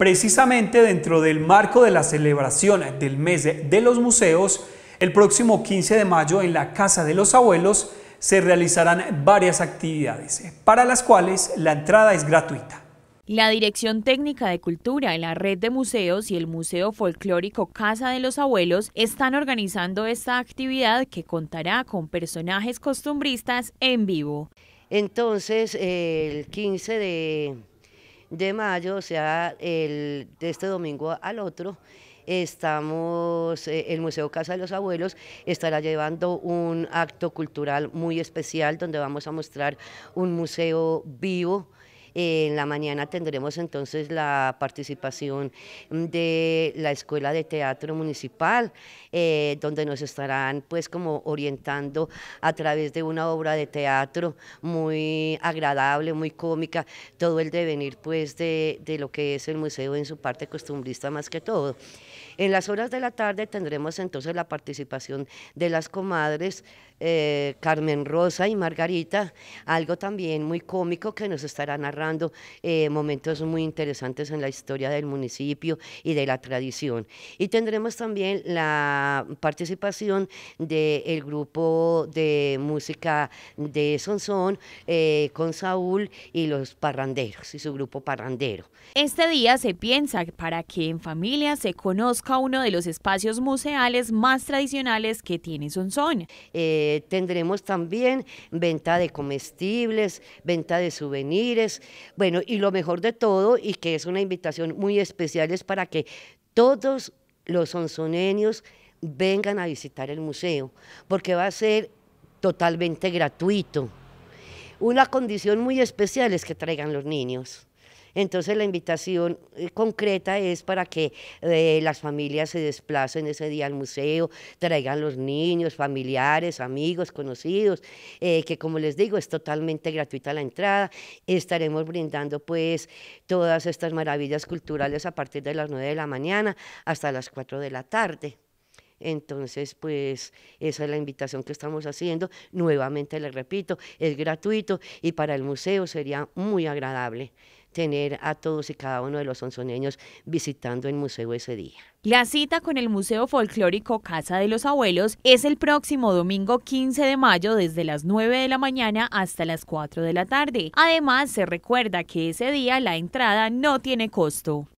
Precisamente dentro del marco de la celebración del mes de los museos, el próximo 15 de mayo en la Casa de los Abuelos se realizarán varias actividades, eh, para las cuales la entrada es gratuita. La Dirección Técnica de Cultura, la Red de Museos y el Museo Folclórico Casa de los Abuelos están organizando esta actividad que contará con personajes costumbristas en vivo. Entonces, eh, el 15 de de mayo, o sea, de este domingo al otro, estamos, eh, el Museo Casa de los Abuelos estará llevando un acto cultural muy especial donde vamos a mostrar un museo vivo en la mañana tendremos entonces la participación de la Escuela de Teatro Municipal, eh, donde nos estarán pues como orientando a través de una obra de teatro muy agradable, muy cómica, todo el devenir pues de, lo que es el museo en su parte costumbrista más que todo. En las horas de la tarde tendremos entonces la participación de las comadres eh, Carmen Rosa y Margarita, algo también muy cómico que nos estarán narrando eh, momentos muy interesantes en la historia del municipio y de la tradición. Y tendremos también la participación del grupo de música de Sonsón eh, con Saúl y los parranderos y su grupo parrandero. Este día se piensa para que en familia se conozca uno de los espacios museales más tradicionales que tiene Sonsón. Eh, tendremos también venta de comestibles, venta de souvenirs, bueno, y lo mejor de todo, y que es una invitación muy especial, es para que todos los onzoneños vengan a visitar el museo, porque va a ser totalmente gratuito. Una condición muy especial es que traigan los niños. Entonces la invitación eh, concreta es para que eh, las familias se desplacen ese día al museo, traigan los niños, familiares, amigos, conocidos, eh, que como les digo es totalmente gratuita la entrada. Estaremos brindando pues todas estas maravillas culturales a partir de las 9 de la mañana hasta las 4 de la tarde. Entonces, pues esa es la invitación que estamos haciendo. Nuevamente les repito, es gratuito y para el museo sería muy agradable tener a todos y cada uno de los sonzoneños visitando el museo ese día. La cita con el Museo Folclórico Casa de los Abuelos es el próximo domingo 15 de mayo desde las 9 de la mañana hasta las 4 de la tarde. Además, se recuerda que ese día la entrada no tiene costo.